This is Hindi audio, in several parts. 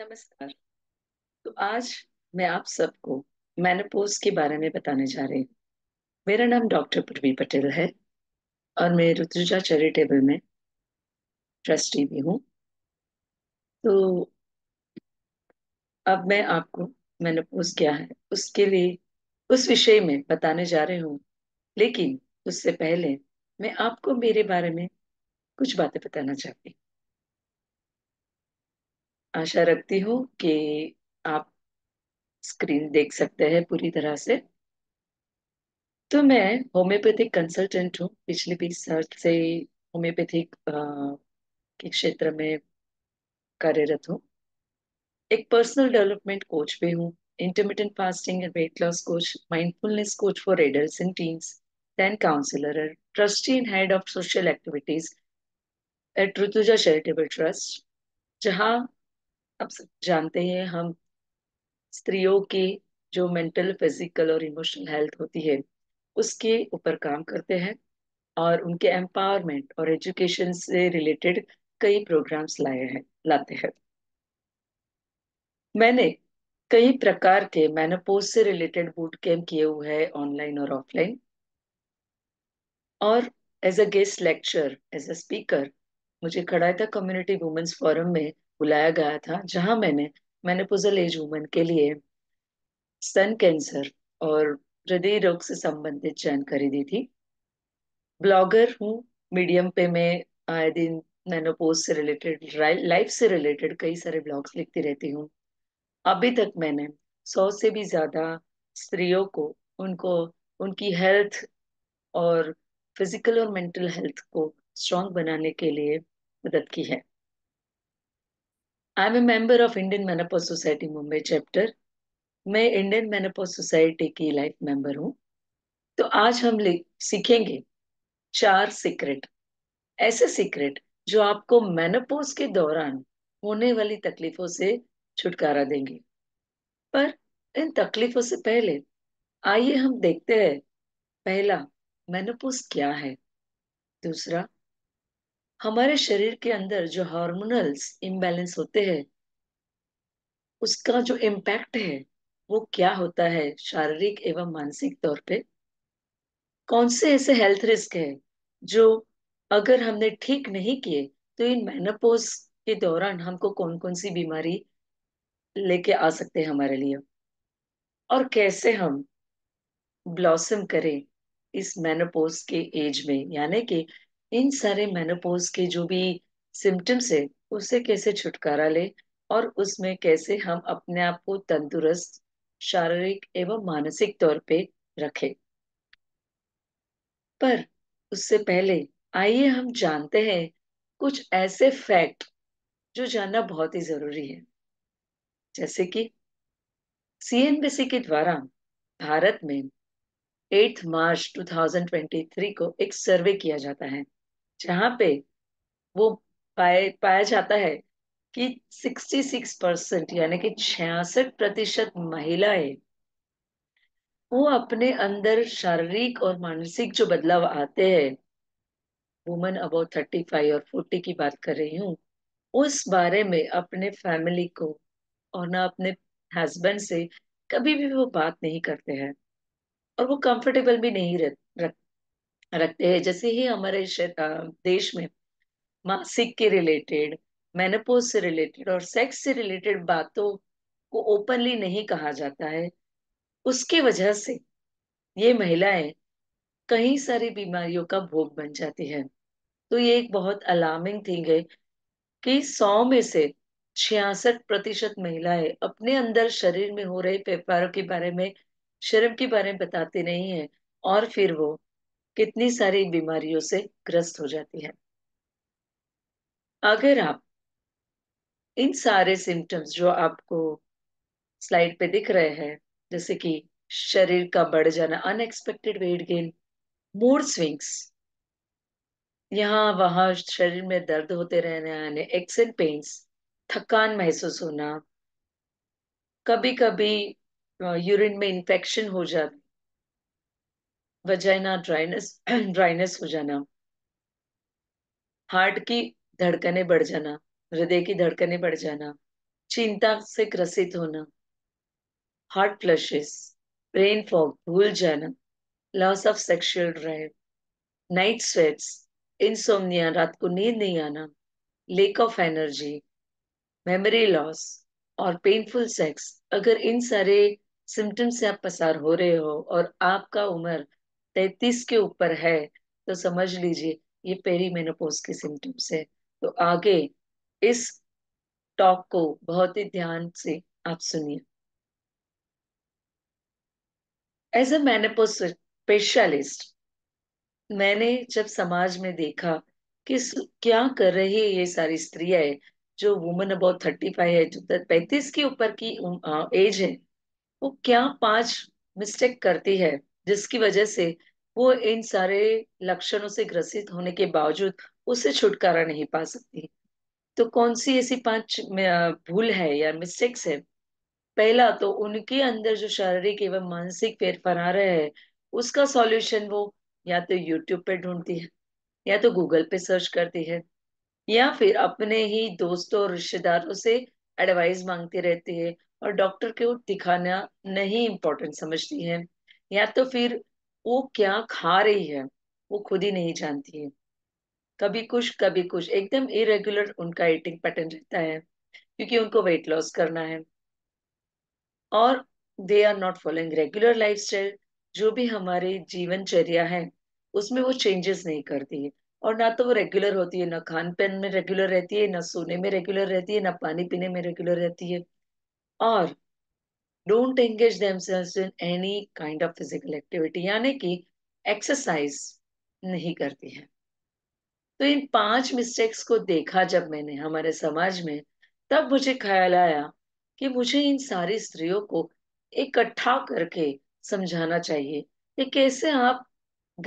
नमस्कार तो आज मैं आप सबको मैनोपोज के बारे में बताने जा रही हूँ मेरा नाम डॉक्टर पृथ्वी पटेल है और मैं रुतुजा चैरिटेबल में ट्रस्टी भी हूँ तो अब मैं आपको मैनोपोज क्या है उसके लिए उस विषय में बताने जा रही हूँ लेकिन उससे पहले मैं आपको मेरे बारे में कुछ बातें बताना चाहती हूँ आशा रखती हूँ कि आप स्क्रीन देख सकते हैं पूरी तरह से तो मैं होम्योपैथिक कंसल्टेंट हूँ पिछले बीस साल से होम्योपैथिक के क्षेत्र में कार्यरत हूँ एक पर्सनल डेवलपमेंट कोच भी हूँ intermittent fasting and weight loss coach mindfulness coach for adult teams then counsellor trustee and head of social activities at Rutuja charitable trust जहाँ आप सब जानते हैं हम स्त्रियों के जो मेंटल फिजिकल और इमोशनल हेल्थ होती है उसके ऊपर काम करते हैं और उनके एम्पावरमेंट और एजुकेशन से रिलेटेड कई प्रोग्राम्स लाए हैं लाते हैं मैंने कई प्रकार के मैनोपोज से रिलेटेड बूट कैम्प किए हुए हैं ऑनलाइन और ऑफलाइन और as a guest lecture as a speaker मुझे खड़ा था कम्युनिटी वुमेन्स फोरम में बुलाया गया था जहां मैंने पुजल एज वुमेन के लिए स्तन कैंसर और हृदय रोग से संबंधित जानकारी दी थी ब्लॉगर हूँ मीडियम पे मैं आए दिन मैनोपोज से रिलेटेड लाइफ से रिलेटेड कई सारे ब्लॉग्स लिखती रहती हूँ अभी तक मैंने सौ से भी ज़्यादा स्त्रियों को उनको उनकी हेल्थ और फिजिकल और मेंटल हेल्थ को स्ट्रांग बनाने के लिए मदद की है I am a member of Indian menopause society Mumbai chapter मैं इंडियन मेनापोज सोसाइटी की लाइफ मेंबर हूँ तो आज हम सीखेंगे चार सीक्रेट ऐसे सीक्रेट जो आपको मेनापोज के दौरान होने वाली तकलीफों से छुटकारा देंगे पर इन तकलीफों से पहले आइए हम देखते हैं पहला मेनोपोज क्या है दूसरा हमारे शरीर के अंदर जो हार्मोनल्स इम्बैलेंस होते हैं उसका जो इम्पैक्ट है वो क्या होता है शारीरिक एवं मानसिक तौर पे कौन से ऐसे हेल्थ रिस्क है जो अगर हमने ठीक नहीं किए तो इन मेनोपोज के दौरान हमको कौन कौन सी बीमारी लेके आ सकते हैं हमारे लिए और कैसे हम ब्लॉसम करें इस मेनोपोज के एज में यानी कि इन सारे मेनोपोज के जो भी सिम्टम्स है उससे कैसे छुटकारा ले और उसमें कैसे हम अपने आप को तंदुरुस्त शारीरिक एवं मानसिक तौर पे रखें पर उससे पहले आइए हम जानते हैं कुछ ऐसे फैक्ट जो जानना बहुत ही जरूरी है जैसे कि सीएनबीसी के द्वारा भारत में 8 मार्च 2023 को एक सर्वे किया जाता है जहां पे वो पाए, पाया जाता है कि 66 परसेंट यानी कि छियासठ प्रतिशत महिलाएं वो अपने अंदर शारीरिक और मानसिक जो बदलाव आते हैं वुमन अबाउट थर्टी फाइव और फोर्टी की बात कर रही हूँ उस बारे में अपने फैमिली को और ना अपने हस्बैंड से कभी भी वो बात नहीं करते हैं और वो कंफर्टेबल भी नहीं रहते रखते हैं जैसे ही हमारे देश में मासिक के रिलेटेड मेनोपोज से रिलेटेड और सेक्स से रिलेटेड बातों को ओपनली नहीं कहा जाता है उसकी वजह से ये महिलाएं कई सारी बीमारियों का भोग बन जाती है तो ये एक बहुत अलार्मिंग थिंग है कि सौ में से छियासठ प्रतिशत महिलाएं अपने अंदर शरीर में हो रहे पेपारों के बारे में शर्म के बारे में बताती नहीं है और फिर वो कितनी सारी बीमारियों से ग्रस्त हो जाती है अगर आप इन सारे सिम्टम्स जो आपको स्लाइड पे दिख रहे हैं जैसे कि शरीर का बढ़ जाना unexpected weight gain mood swings यहाँ वहां शरीर में दर्द होते रहने आने एक्स एंड पेन्स थकान महसूस होना कभी कभी यूरिन में इंफेक्शन हो जाती वजाइना ड्राइनेस ड्राइनेस हो जाना हार्ट की धड़कने बढ़ जाना हृदय की धड़कने बढ़ जाना चिंता से ग्रसित होना हार्ट फ्लशेस ब्रेन फॉग भूल जाना loss of sexual drive night sweats insomnia रात को नींद नहीं आना lack of energy memory loss और पेनफुल सेक्स अगर इन सारे सिम्टम्स से आप पसार हो रहे हो और आपका उम्र तैतीस के ऊपर है तो समझ लीजिए ये मेनोपोज के सिम्टम्स है तो आगे इस टॉक को बहुत ही ध्यान से आप सुनिए एज अ मैनपोज स्पेशलिस्ट मैंने जब समाज में देखा कि क्या कर रही है ये सारी स्त्री है जो वुमेन अबाउट थर्टी फाइव है जो तो पैंतीस के ऊपर की एज है वो क्या पांच मिस्टेक करती है जिसकी वजह से वो इन सारे लक्षणों से ग्रसित होने के बावजूद उसे छुटकारा नहीं पा सकती तो कौन सी ऐसी पांच भूल है या मिस्टेक्स है पहला तो उनके अंदर जो शारीरिक एवं मानसिक फेरफर आ रहे हैं उसका सॉल्यूशन वो या तो यूट्यूब पे ढूंढती है या तो गूगल पे सर्च करती है या फिर अपने ही दोस्तों और रिश्तेदारों से एडवाइस मांगती रहती है और डॉक्टर को दिखाना नहीं इम्पोर्टेंट समझती है या तो फिर वो क्या खा रही है वो खुद ही नहीं जानती है कभी कुछ कभी कुछ एकदम इरेगुलर उनका ईटिंग पैटर्न रहता है क्योंकि उनको वेट लॉस करना है और they are not following regular lifestyle जो भी हमारे जीवनचर्या है उसमें वो चेंजेस नहीं करती है और ना तो वो रेगुलर होती है ना खान पान में रेगुलर रहती है ना सोने में रेगुलर रहती है ना पानी पीने में रेगुलर रहती है और don't engage in any kind of physical activity यानी कि एक्सरसाइज नहीं करती है तो इन पांच मिस्टेक्स को देखा जब मैंने हमारे समाज में तब मुझे ख्याल आया कि मुझे इन सारी स्त्रियों को इकट्ठा करके समझाना चाहिए कि कैसे आप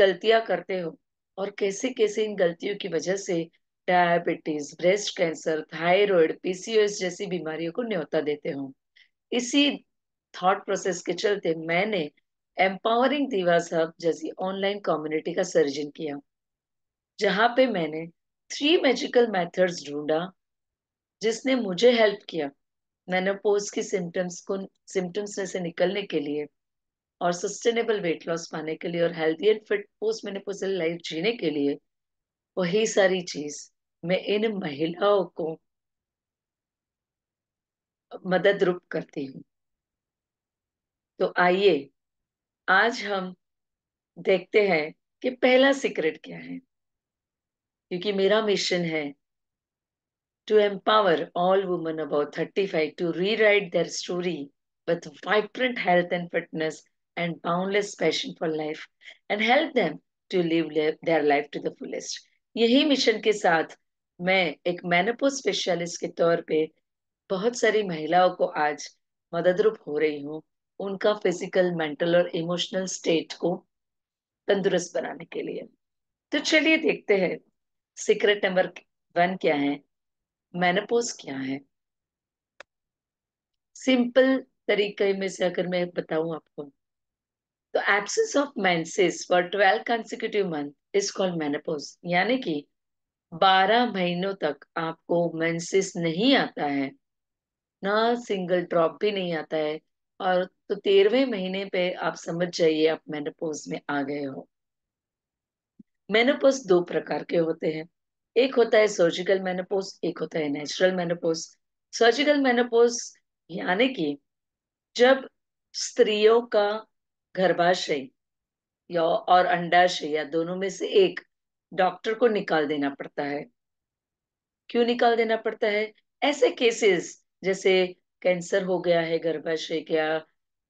गलतियां करते हो और कैसे कैसे इन गलतियों की वजह से diabetes breast cancer thyroid PCOS जैसी बीमारियों को न्योता देते हो इसी थॉट प्रोसेस के चलते मैंने एम्पावरिंग दिवास हब जैसी ऑनलाइन कम्युनिटी का सर्जन किया जहाँ पे मैंने थ्री मैजिकल मेथड्स ढूंढा जिसने मुझे हेल्प किया मैंने मेनोपोज की सिम्टम्स को सिम्टम्स में से निकलने के लिए और सस्टेनेबल वेट लॉस पाने के लिए और हेल्थी एंड फिट पोस्ट मैंने मेनोपोजल लाइफ जीने के लिए वही सारी चीज मैं इन महिलाओं को मदद रूप करती हूँ तो आइए आज हम देखते हैं कि पहला सीक्रेट क्या है क्योंकि मेरा मिशन है to empower all women about thirty five to rewrite their story with vibrant health and fitness and boundless passion for life and help them to live their life to the fullest यही मिशन के साथ मैं एक मैनपो स्पेशलिस्ट के तौर पे बहुत सारी महिलाओं को आज मदद रूप हो रही हूँ उनका फिजिकल मेंटल और इमोशनल स्टेट को तंदुरुस्त बनाने के लिए तो चलिए देखते हैं सीक्रेट नंबर वन क्या है मैनपोज क्या है सिंपल तरीके में से अगर मैं बताऊं आपको तो absence of menses for twelve consecutive month is called menopause यानी कि बारह महीनों तक आपको मैंसेस नहीं आता है ना सिंगल ड्रॉप भी नहीं आता है और तो तेरहवें महीने पे आप समझ जाइए आप मेनोपोज में आ गए हो मेनोपोज दो प्रकार के होते हैं एक होता है सर्जिकल मेनोपोज एक होता है नेचुरल मेनोपोज सर्जिकल मेनोपोज यानी कि जब स्त्रियों का गर्भाशय या और अंडाशय या दोनों में से एक डॉक्टर को निकाल देना पड़ता है क्यों निकाल देना पड़ता है ऐसे केसेस जैसे कैंसर हो गया है गर्भाशय क्या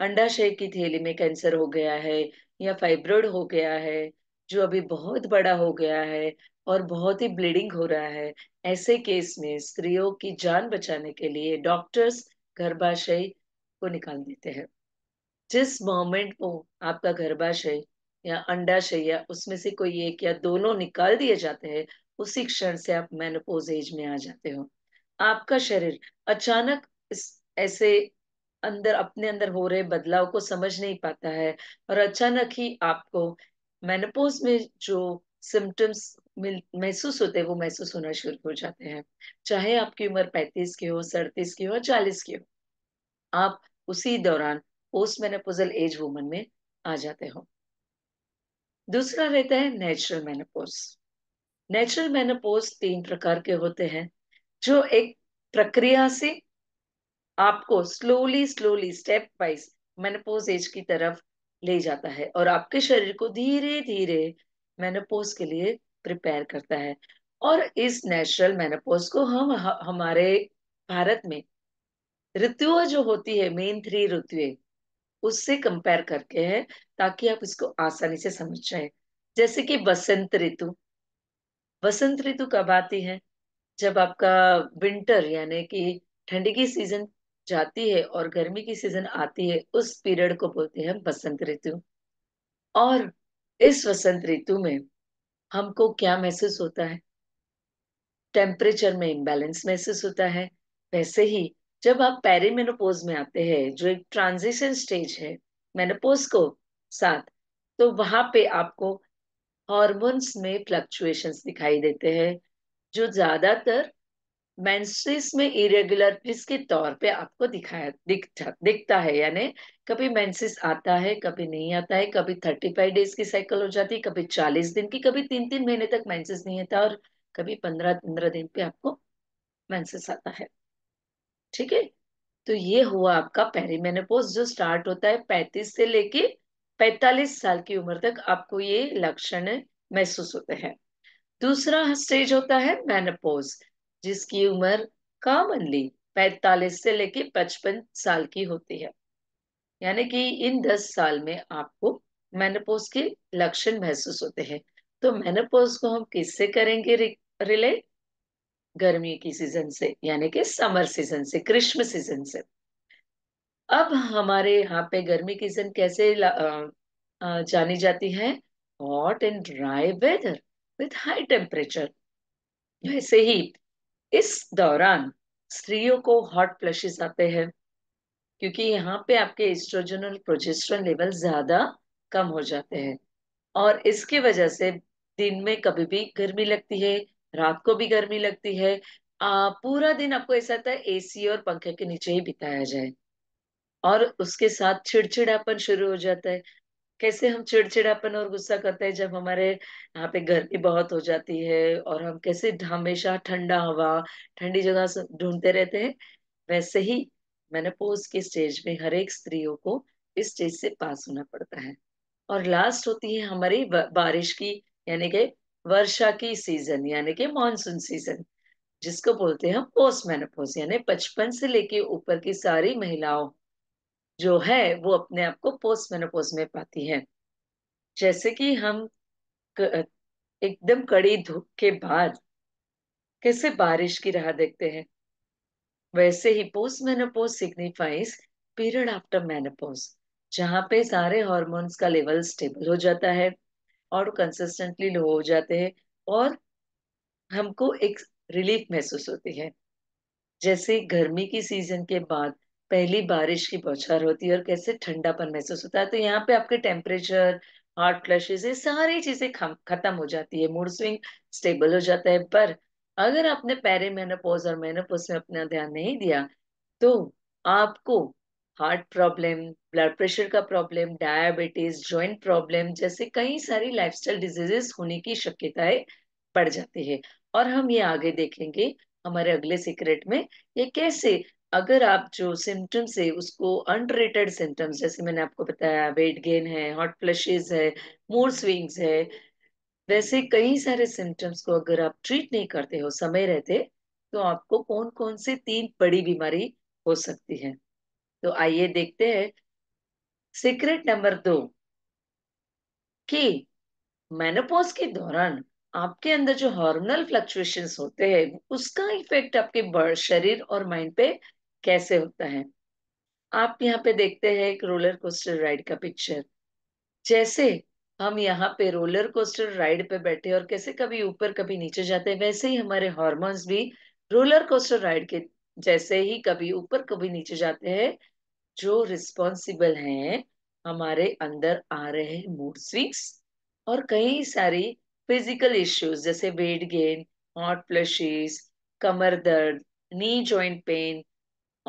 अंडाशय की थैली में कैंसर हो गया है या फाइब्रोड हो गया है जो अभी बहुत बड़ा हो गया है और बहुत ही ब्लीडिंग हो रहा है ऐसे केस में स्त्रियों की जान बचाने के लिए डॉक्टर्स गर्भाशय को निकाल देते हैं जिस मोमेंट को आपका गर्भाशय या अंडाशय या उसमें से कोई एक या दोनों निकाल दिए जाते हैं उसी क्षण से आप मेनोपोज एज में आ जाते हो आपका शरीर अचानक इस ऐसे अंदर अपने अंदर हो रहे बदलाव को समझ नहीं पाता है और अचानक ही आपको मेनोपोज में जो सिम्टम्स महसूस होते हैं वो महसूस होना शुरू हो जाते हैं चाहे आपकी उम्र पैंतीस की हो सड़तीस की हो चालीस की हो आप उसी दौरान पोस्ट मेनोपोजल एज वुमन में आ जाते हो दूसरा रहता है नेचुरल मेनोपोज नेचुरल मेनोपोज तीन प्रकार के होते हैं जो एक प्रक्रिया से आपको slowly slowly stepwise menopause age की तरफ ले जाता है और आपके शरीर को धीरे धीरे मेनोपोज के लिए प्रिपेयर करता है और इस नेचुरल मेनोपोज को हम हमारे भारत में ऋतु जो होती है मेन थ्री ऋतुए उससे कंपेयर करके है ताकि आप इसको आसानी से समझ जाए जैसे कि बसंत ऋतु बसंत ऋतु कब आती है जब आपका विंटर यानी कि ठंडी की सीजन जाती है और गर्मी की सीजन आती है उस पीरियड को बोलते हैं हम बसंत ऋतु और इस वसंत ऋतु में हमको क्या महसूस होता है टेम्परेचर में इम्बेलेंस महसूस होता है वैसे ही जब आप पेरीमेनोपोज में आते हैं जो एक ट्रांजिशन स्टेज है मेनोपोज को साथ तो वहां पे आपको हॉर्मोन्स में फ्लक्चुएशंस दिखाई देते हैं जो ज्यादातर मेंस्ट्रिस में इरेगुलरिटीज के तौर पे आपको दिखाया दिखता दिखता है यानी कभी मेंस्ट्रिस आता है कभी नहीं आता है कभी थर्टी फाइव डेज की साइकिल हो जाती है कभी चालीस दिन की कभी तीन तीन महीने तक मेंस्ट्रिस नहीं आता और कभी पंद्रह पंद्रह दिन पे आपको मेंस्ट्रिस आता है ठीक है तो ये हुआ आपका पेरीमेनोपोज जो स्टार्ट होता है पैंतीस से लेके पैतालीस साल की उम्र तक आपको ये लक्षण महसूस होते हैं दूसरा स्टेज होता है मेनोपोज जिसकी उम्र कॉमनली 45 से लेके 55 साल की होती है यानी कि इन 10 साल में आपको मेनोपोज के लक्षण महसूस होते हैं तो मेनोपोज को हम किससे करेंगे रिले गर्मी की सीजन से यानी कि समर सीजन से ग्रीष्म सीजन से अब हमारे यहाँ पे गर्मी की सीजन कैसे जानी जाती है hot and dry weather with high temperature वैसे ही इस दौरान स्त्रियों को हॉट फ्लशेस आते हैं क्योंकि यहाँ पे आपके एस्ट्रोजन और प्रोजेस्ट्रॉन लेवल ज्यादा कम हो जाते हैं और इसकी वजह से दिन में कभी भी गर्मी लगती है रात को भी गर्मी लगती है आ, पूरा दिन आपको ऐसा था है एसी और पंखे के नीचे ही बिताया जाए और उसके साथ छिड़छिड़ापन शुरू हो जाता है कैसे हम चिड़चिड़ापन और गुस्सा करते हैं जब हमारे यहाँ पे गर्मी बहुत हो जाती है और हम कैसे हमेशा ठंडा हवा ठंडी जगह ढूंढते रहते हैं वैसे ही पोज के स्टेज में हर एक स्त्रियों को इस स्टेज से पास होना पड़ता है और लास्ट होती है हमारी बारिश की यानी के वर्षा की सीजन यानी कि मानसून सीजन जिसको बोलते हैं हम पोस्ट मैनोपोज यानी पचपन से लेके ऊपर की सारी महिलाओं जो है वो अपने आप को पोस्ट मेनोपोज में पाती है जैसे कि हम एकदम कड़ी धूप के बाद कैसे बारिश की राह देखते हैं वैसे ही post menopause signifies period after menopause जहाँ पे सारे हॉर्मोन्स का लेवल स्टेबल हो जाता है और कंसिस्टेंटली लो हो जाते हैं और हमको एक रिलीफ महसूस होती है जैसे गर्मी की सीजन के बाद पहली बारिश की बौछार होती है और कैसे ठंडापन महसूस होता है तो यहाँ पे आपके टेम्परेचर हार्ट फ्लशेज ये सारी चीजें खत्म हो जाती है मूड स्विंग स्टेबल हो जाता है पर अगर आपने पैरे मेनोपोज और मेनोपोज में अपना ध्यान नहीं दिया तो आपको हार्ट प्रॉब्लम ब्लड प्रेशर का प्रॉब्लम डायबिटीज ज्वाइंट प्रॉब्लम जैसे कई सारी लाइफस्टाइल डिजीजेस होने की शक्यताएं बढ़ जाती है और हम ये आगे देखेंगे हमारे अगले सीक्रेट में ये कैसे अगर आप जो सिम्टम्स है उसको अनट्रेटेड सिम्टम्स जैसे मैंने आपको बताया वेट गेन है हॉट फ्लशेज है मूड स्विंग्स है वैसे कई सारे सिम्टम्स को अगर आप ट्रीट नहीं करते हो समय रहते तो आपको कौन कौन से तीन बड़ी बीमारी हो सकती है तो आइए देखते हैं सीक्रेट नंबर दो कि मैनोपोज के दौरान आपके अंदर जो हार्मोनल फ्लक्चुएशंस होते हैं उसका इफेक्ट आपके शरीर और माइंड पे कैसे होता है आप यहाँ पे देखते हैं एक रोलर कोस्टर राइड का पिक्चर जैसे हम यहाँ पे रोलर कोस्टर राइड पे बैठे और कैसे कभी ऊपर कभी नीचे जाते हैं वैसे ही हमारे हॉर्मोन्स भी रोलर कोस्टर राइड के जैसे ही कभी ऊपर कभी नीचे जाते हैं जो रिस्पॉन्सिबल हैं हमारे अंदर आ रहे हैं मूड स्विंग्स और कई सारी फिजिकल इश्यूज जैसे वेट गेन हॉट फ्लशीज कमर दर्द नी जॉइंट पेन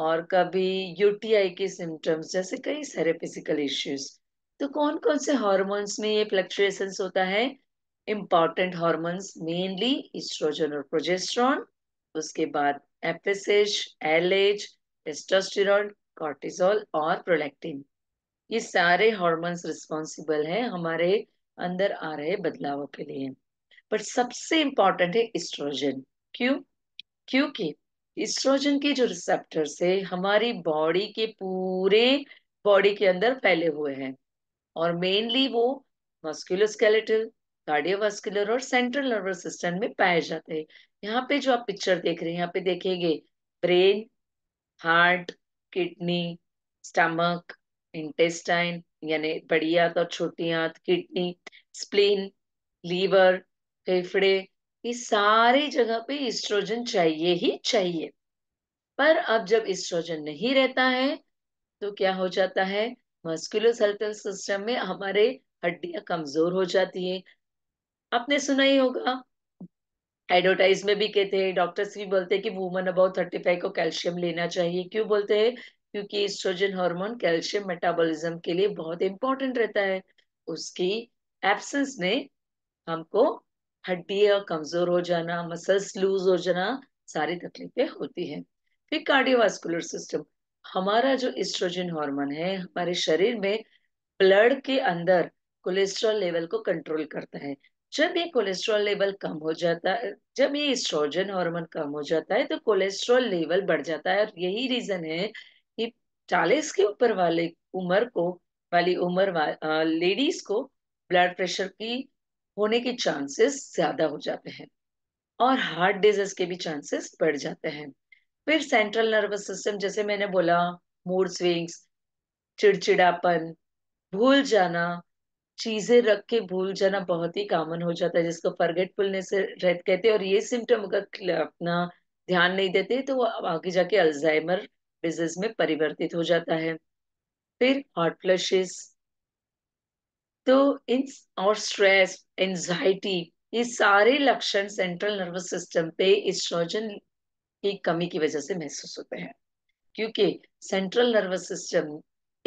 और कभी यूटीआई के सिम्टम्स जैसे कई सारे फिजिकल इश्यूज तो कौन कौन से हॉर्मोन्स में ये फ्लक्चुएशन होता है इम्पॉर्टेंट हॉर्मोन्स मेनली इस्ट्रोजन और प्रोजेस्ट्रॉन उसके बाद एफएसएच एलएच टेस्टोस्टेरॉन कॉर्टिजोल और प्रोलैक्टिन ये सारे हॉर्मोन्स रिस्पॉन्सिबल है हमारे अंदर आ रहे बदलावों के लिए बट सबसे इंपॉर्टेंट है इस्ट्रोजन क्यों क्योंकि इस्ट्रोजन के जो रिसेप्टर से हमारी बॉडी के पूरे बॉडी के अंदर फैले हुए हैं और मेनली वो मस्कुलोस्केलेटल कार्डियोवास्कुलर और सेंट्रल नर्वस सिस्टम में पाए जाते हैं यहाँ पे जो आप पिक्चर देख रहे हैं यहाँ पे देखेंगे brain heart kidney stomach intestine यानी बड़ी हाथ और छोटी हाथ किडनी स्प्लीन लीवर फेफड़े कि सारे जगह पे इस्ट्रोजन चाहिए ही चाहिए पर अब जब इस्ट्रोजन नहीं रहता है तो क्या हो जाता है मस्कुलोसल्टल सिस्टम में हमारे हड्डियां कमजोर हो जाती है आपने सुना ही होगा एडवर्टाइज में भी कहते हैं डॉक्टर्स भी बोलते हैं कि वुमन अबाउट थर्टी फाइव को कैल्शियम लेना चाहिए क्यों बोलते हैं क्योंकि इस्ट्रोजन हार्मोन कैल्शियम मेटाबॉलिज्म के लिए बहुत इंपॉर्टेंट रहता है उसकी एब्सेंस ने हमको हड्डियां कमजोर हो जाना मसल्स लूज हो जाना सारी तकलीफें होती है फिर कार्डियोवास्कुलर सिस्टम हमारा जो एस्ट्रोजन हार्मोन है हमारे शरीर में ब्लड के अंदर कोलेस्ट्रॉल लेवल को कंट्रोल करता है जब ये कोलेस्ट्रॉल लेवल कम हो जाता है जब ये एस्ट्रोजन हार्मोन कम हो जाता है तो कोलेस्ट्रॉल लेवल बढ़ जाता है और यही रीजन है कि चालीस के ऊपर वाले उम्र को वाली उम्र वा, लेडीज को ब्लड प्रेशर की होने के चांसेस ज्यादा हो जाते हैं और हार्ट डिजीज के भी चांसेस बढ़ जाते हैं फिर सेंट्रल नर्वस सिस्टम जैसे मैंने बोला मूड स्विंग्स चिड़चिड़ापन भूल जाना चीजें रख के भूल जाना बहुत ही कॉमन हो जाता है जिसको फर्गेट से रहते कहते हैं और ये सिम्टम अगर अपना ध्यान नहीं देते तो वो आगे जाके अल्जाइमर डिजीज में परिवर्तित हो जाता है फिर हॉट फ्लशेस तो इन और स्ट्रेस एंजाइटी ये सारे लक्षण सेंट्रल नर्वस सिस्टम पे इस्ट्रोजन की कमी की वजह से महसूस होते हैं क्योंकि सेंट्रल नर्वस सिस्टम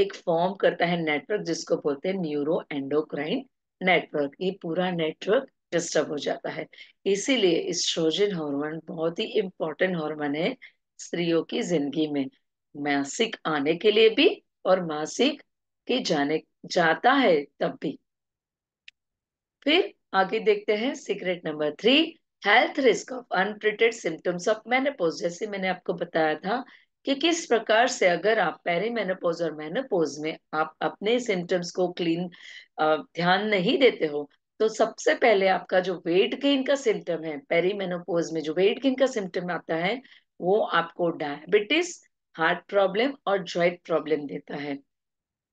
एक फॉर्म करता है नेटवर्क जिसको बोलते हैं न्यूरो एंडोक्राइन नेटवर्क ये पूरा नेटवर्क डिस्टर्ब हो जाता है इसीलिए इस्ट्रोजन हार्मोन बहुत ही इम्पोर्टेंट हार्मोन है स्त्रियों की जिंदगी में मासिक आने के लिए भी और मासिक के जाने जाता है तब भी फिर आगे देखते हैं secret number three health risk of untreated symptoms of menopause जैसे मैंने आपको बताया था कि किस प्रकार से अगर आप पेरीमेनोपोज और मेनोपोज में आप अपने सिम्टम्स को क्लीन ध्यान नहीं देते हो तो सबसे पहले आपका जो वेट गेन का सिम्टम है पेरीमेनोपोज में जो वेट गेन का सिम्टम आता है वो आपको डायबिटीज हार्ट प्रॉब्लम और ज्वाइंट प्रॉब्लम देता है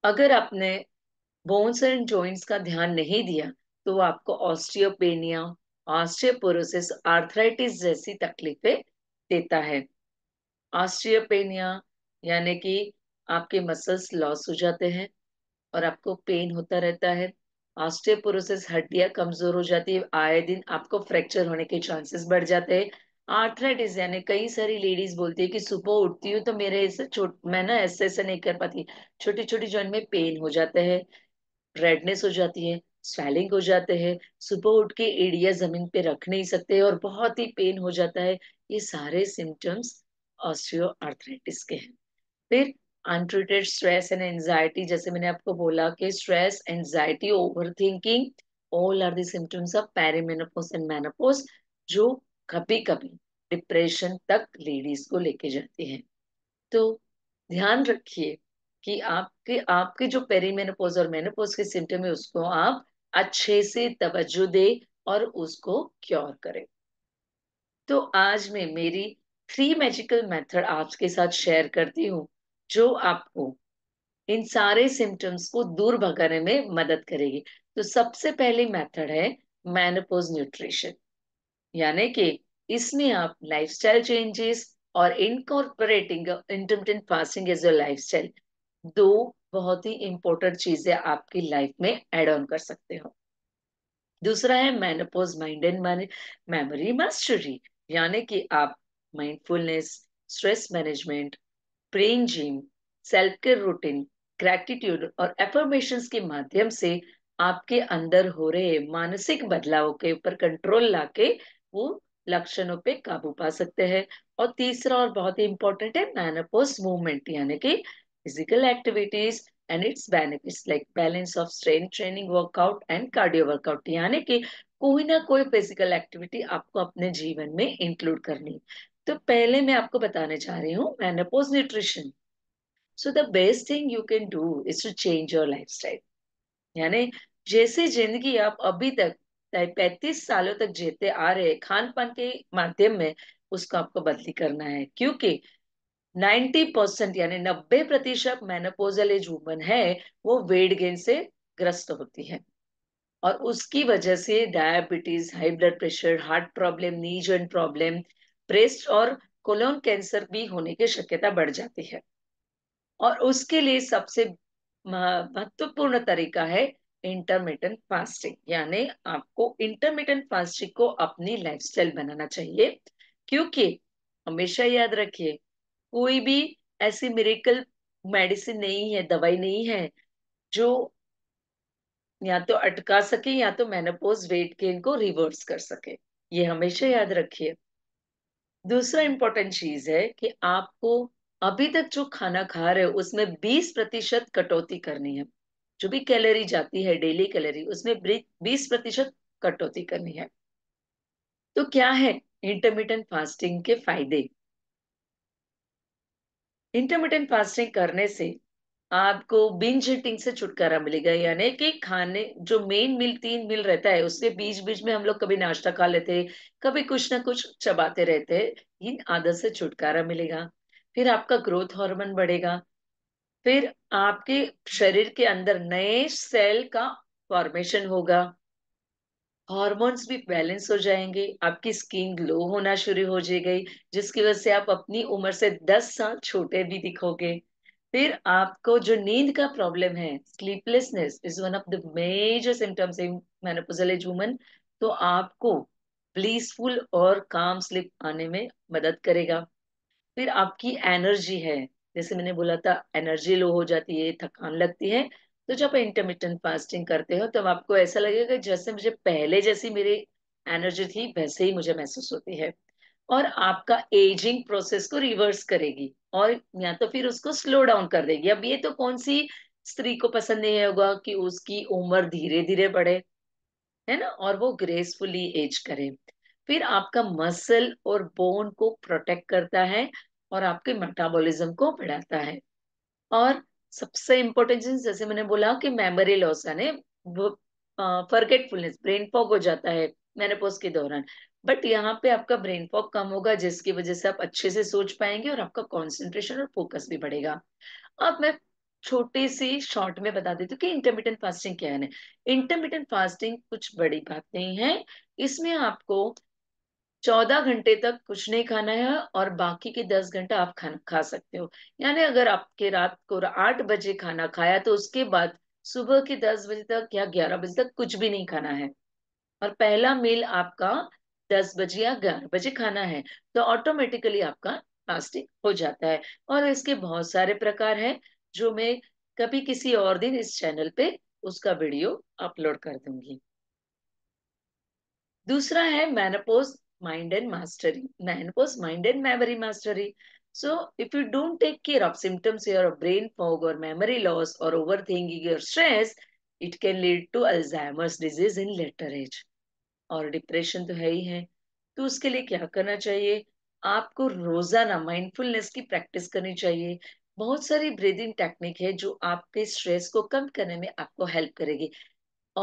अगर आपने बोन्स एंड जॉइंट्स का ध्यान नहीं दिया तो वो आपको ऑस्ट्रियोपेनिया ऑस्ट्रियोपोरोसिस आर्थराइटिस जैसी तकलीफें देता है ऑस्ट्रियोपेनिया यानी कि आपके मसल्स लॉस हो जाते हैं और आपको पेन होता रहता है ऑस्टियोपोरोसिस हड्डियां कमजोर हो जाती है आए दिन आपको फ्रैक्चर होने के चांसेस बढ़ जाते हैं आर्थराइटिस यानी कई सारी लेडीज बोलती है कि सुबह उठती हूँ तो मेरे ऐसे छोट मैं ना ऐसे ऐसे नहीं कर पाती छोटी छोटी जॉइंट में पेन हो जाते हैं रेडनेस हो जाती है स्वेलिंग हो जाते हैं सुबह उठ के एडिया जमीन पे रख नहीं सकते और बहुत ही पेन हो जाता है ये सारे सिम्टम्स ऑस्टियोआर्थराइटिस के हैं फिर अनट्रीटेड स्ट्रेस एंड एंजाइटी जैसे मैंने आपको बोला कि stress anxiety overthinking all are symptoms of perimenopause and menopause जो कभी कभी डिप्रेशन तक लेडीज को लेके जाती है तो ध्यान रखिए कि आपके आपके जो पेरीमेनोपोज और मेनोपोज के सिम्टम है उसको आप अच्छे से तवज्जो दे और उसको क्योर करें तो आज मैं मेरी थ्री मैजिकल मेथड आपके साथ शेयर करती हूँ जो आपको इन सारे सिम्टम्स को दूर भगाने में मदद करेगी तो सबसे पहली मेथड है मैनोपोज न्यूट्रिशन यानी कि इसमें आप लाइफस्टाइल चेंजेस और incorporating intermittent fasting as your lifestyle दो बहुत ही इंपॉर्टेंट चीजें आपकी लाइफ में एड ऑन कर सकते हो दूसरा है menopause mind and memory mastery यानी कि आप mindfulness stress management brain gym self care routine gratitude और एफर्मेशन के माध्यम से आपके अंदर हो रहे मानसिक बदलावों के ऊपर कंट्रोल लाके वो लक्षणों पे काबू पा सकते हैं और तीसरा और बहुत ही इंपॉर्टेंट है मैनोपोज मूवमेंट यानी कि physical activities and its benefits like balance of strength training workout and cardio workout यानी कि कोई ना कोई फिजिकल एक्टिविटी आपको अपने जीवन में इंक्लूड करनी तो पहले मैं आपको बताने जा रही हूँ menopause nutrition so the best thing you can do is to change your life यानी जैसे जिंदगी आप अभी तक पैंतीस सालों तक जीते आ रहे खान पान के माध्यम में उसको आपको बदली करना है क्योंकि नाइन्टी परसेंट यानी नब्बे प्रतिशत मेनोपोजल एज वुमन है वो वेट गेन से ग्रस्त होती है और उसकी वजह से diabetes high blood pressure heart problem knee joint problem breast और कोलोन कैंसर भी होने की शक्यता बढ़ जाती है और उसके लिए सबसे महत्वपूर्ण तरीका है इंटरमीडियंट फास्टिंग यानी आपको इंटरमीडियंट फास्टिंग को अपनी लाइफस्टाइल बनाना चाहिए क्योंकि हमेशा याद रखिए कोई भी ऐसी मेरिकल मेडिसिन नहीं है दवाई नहीं है जो या तो अटका सके या तो मेनोपोज वेट गेन को रिवर्स कर सके ये हमेशा याद रखिए दूसरा इंपॉर्टेंट चीज है कि आपको अभी तक जो खाना खा रहे हो उसमें 20 प्रतिशत कटौती करनी है जो भी कैलोरी जाती है डेली कैलोरी उसमें 20 प्रतिशत कटौती करनी है तो क्या है इंटरमीडियंट फास्टिंग के फायदे इंटरमीडियंट फास्टिंग करने से आपको बिंज हिटिंग से छुटकारा मिलेगा यानी कि खाने जो मेन मील तीन मील रहता है उसके बीच बीच में हम लोग कभी नाश्ता खा लेते हैं कभी कुछ ना कुछ चबाते रहते हैं इन आदत से छुटकारा मिलेगा फिर आपका ग्रोथ हार्मोन बढ़ेगा फिर आपके शरीर के अंदर नए सेल का फॉर्मेशन होगा हॉर्मोन्स भी बैलेंस हो जाएंगे आपकी स्किन ग्लो होना शुरू हो जाएगी जिसकी वजह से आप अपनी उम्र से दस साल छोटे भी दिखोगे फिर आपको जो नींद का प्रॉब्लम है sleeplessness is one of the major symptoms in menopausal age woman तो आपको ब्लीसफुल और काम स्लीप आने में मदद करेगा फिर आपकी एनर्जी है जैसे मैंने बोला था एनर्जी लो हो जाती है थकान लगती है तो जब इंटरमीडियंट फास्टिंग करते हो तब तो आपको ऐसा लगेगा जैसे मुझे पहले जैसी मेरी एनर्जी थी वैसे ही मुझे महसूस होती है और आपका एजिंग प्रोसेस को रिवर्स करेगी और या तो फिर उसको स्लो डाउन कर देगी अब ये तो कौन सी स्त्री को पसंद नहीं होगा कि उसकी उम्र धीरे धीरे बढ़े है ना और वो ग्रेसफुली एज करे फिर आपका मसल और बोन को प्रोटेक्ट करता है और आपके मेटाबॉलिज्म को बढ़ाता है और सबसे इम्पोर्टेंट चीज जैसे मैंने बोला कि मेमोरी लॉस है फॉरगेटफुलनेस ब्रेन फॉग हो जाता है मेनोपोज के दौरान बट यहाँ पे आपका ब्रेन फॉग कम होगा जिसकी वजह से आप अच्छे से सोच पाएंगे और आपका कॉन्सेंट्रेशन और फोकस भी बढ़ेगा अब मैं छोटी सी शॉर्ट में बता देती हूँ कि इंटरमीडियंट फास्टिंग क्या है इंटरमीडियंट फास्टिंग कुछ बड़ी बात नहीं है इसमें आपको चौदह घंटे तक कुछ नहीं खाना है और बाकी के दस घंटा आप खाना खा सकते हो यानी अगर आपके रात को आठ बजे खाना खाया तो उसके बाद सुबह के दस बजे तक या ग्यारह बजे तक कुछ भी नहीं खाना है और पहला मील आपका दस बजे या ग्यारह बजे खाना है तो ऑटोमेटिकली आपका फास्टिंग हो जाता है और इसके बहुत सारे प्रकार हैं जो मैं कभी किसी और दिन इस चैनल पे उसका वीडियो अपलोड कर दूंगी दूसरा है menopause mind and mastery. Nine was mind and memory mastery. So if you don't take care of symptoms your brain fog or memory loss or overthinking or stress, it can lead to Alzheimer's disease in later age. और डिप्रेशन तो है ही है तो उसके लिए क्या करना चाहिए आपको रोजाना माइंडफुलनेस की प्रैक्टिस करनी चाहिए बहुत सारी ब्रीदिंग टेक्निक है जो आपके स्ट्रेस को कम करने में आपको हेल्प करेगी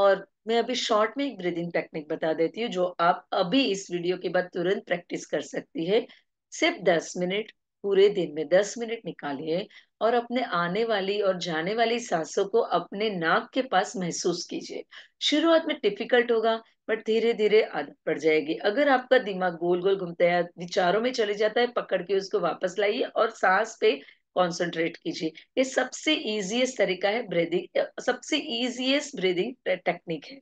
और मैं अभी शॉर्ट में एक ब्रीदिंग टेक्निक बता देती हूँ जो आप अभी इस वीडियो के बाद तुरंत प्रैक्टिस कर सकती है सिर्फ दस मिनट पूरे दिन में दस मिनट निकालिए और अपने आने वाली और जाने वाली सांसों को अपने नाक के पास महसूस कीजिए शुरुआत में डिफिकल्ट होगा बट धीरे धीरे आदत पड़ जाएगी अगर आपका दिमाग गोल गोल घूमता है विचारों में चले जाता है पकड़ के उसको वापस लाइए और सांस पे कंसंट्रेट कीजिए ये सबसे इजीएस्ट तरीका है ब्रीदिंग सबसे इजीएस्ट ब्रीदिंग टेक्निक है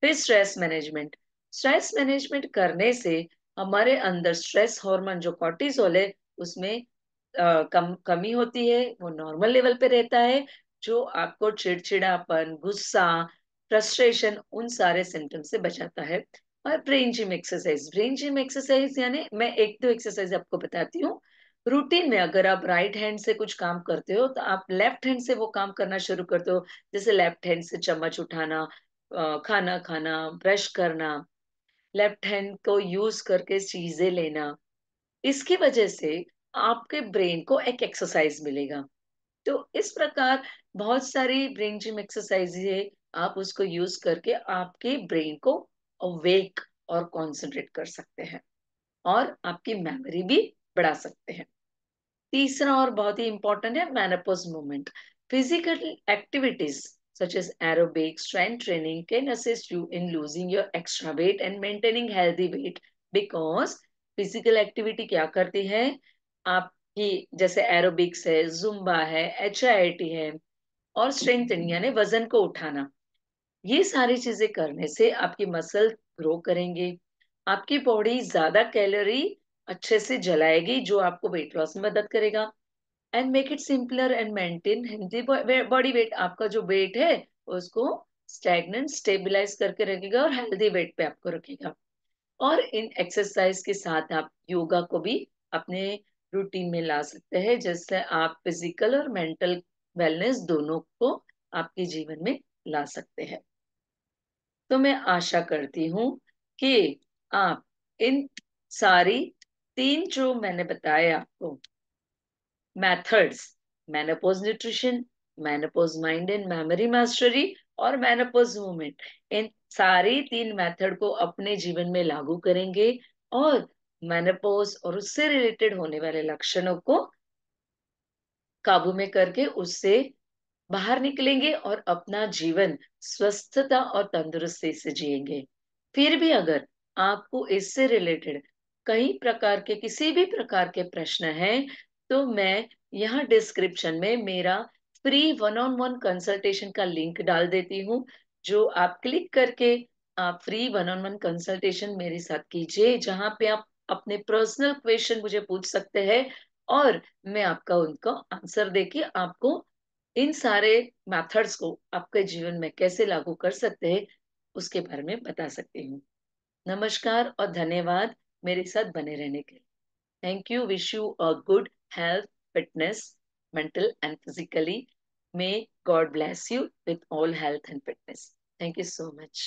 फिर स्ट्रेस मैनेजमेंट स्ट्रेस मैनेजमेंट करने से हमारे अंदर स्ट्रेस हार्मोन जो कॉर्टिसोल है उसमें आ, कम कमी होती है वो नॉर्मल लेवल पे रहता है जो आपको चिड़चिड़ापन गुस्सा फ्रस्ट्रेशन उन सारे सिम्टम्स से बचाता है और brain gym exercise brain gym exercise यानी मैं एक दो एक्सरसाइज आपको बताती हूँ रूटीन में अगर आप राइट हैंड से कुछ काम करते हो तो आप लेफ्ट हैंड से वो काम करना शुरू करते हो जैसे लेफ्ट हैंड से चम्मच उठाना खाना खाना ब्रश करना लेफ्ट हैंड को यूज करके चीजें लेना इसकी वजह से आपके ब्रेन को एक एक्सरसाइज मिलेगा तो इस प्रकार बहुत सारी ब्रेन जिम एक्सरसाइज है आप उसको यूज करके आपके ब्रेन को अवेक और कॉन्सेंट्रेट कर सकते हैं और आपकी मेमोरी भी बढ़ा सकते हैं तीसरा और बहुत ही इंपॉर्टेंट है menopause movement physical activities such as aerobic strength training can assist you in losing your extra weight and maintaining healthy weight because physical activity क्या करती है आपकी जैसे एरोबिक्स है जुम्बा है एच है और स्ट्रेंथ ट्रेनिंग यानी वजन को उठाना ये सारी चीजें करने से आपकी मसल ग्रो करेंगे आपकी बॉडी ज्यादा कैलोरी अच्छे से जलाएगी जो आपको वेट लॉस में मदद करेगा and make it simpler and maintain healthy body weight आपका जो वेट है उसको स्टैगनेंट स्टेबिलाईज करके रखेगा और हेल्दी वेट पे आपको रखेगा और इन एक्सरसाइज के साथ आप योगा को भी अपने रूटीन में ला सकते हैं जिससे आप फिजिकल और मेंटल वेलनेस दोनों को आपके जीवन में ला सकते हैं तो मैं आशा करती हूँ कि आप इन सारी तीन जो मैंने बताए आपको methods menopause nutrition menopause mind and memory mastery और मैनपोज मूवमेंट इन सारी तीन मेथड को अपने जीवन में लागू करेंगे और मैनपोज और उससे रिलेटेड होने वाले लक्षणों को काबू में करके उससे बाहर निकलेंगे और अपना जीवन स्वस्थता और तंदुरुस्ती से जिएंगे फिर भी अगर आपको इससे रिलेटेड कई प्रकार के किसी भी प्रकार के प्रश्न हैं तो मैं यहाँ डिस्क्रिप्शन में मेरा free one on one consultation का लिंक डाल देती हूँ जो आप क्लिक करके आप free one on one consultation मेरे साथ कीजिए जहाँ पे आप अपने पर्सनल क्वेश्चन मुझे पूछ सकते हैं और मैं आपका उनका आंसर देके आपको इन सारे मेथड्स को आपके जीवन में कैसे लागू कर सकते हैं उसके बारे में बता सकती हूँ नमस्कार और धन्यवाद मेरे साथ बने रहने के लिए thank you wish you a good health fitness mental and physically may God bless you with all health and fitness thank you so much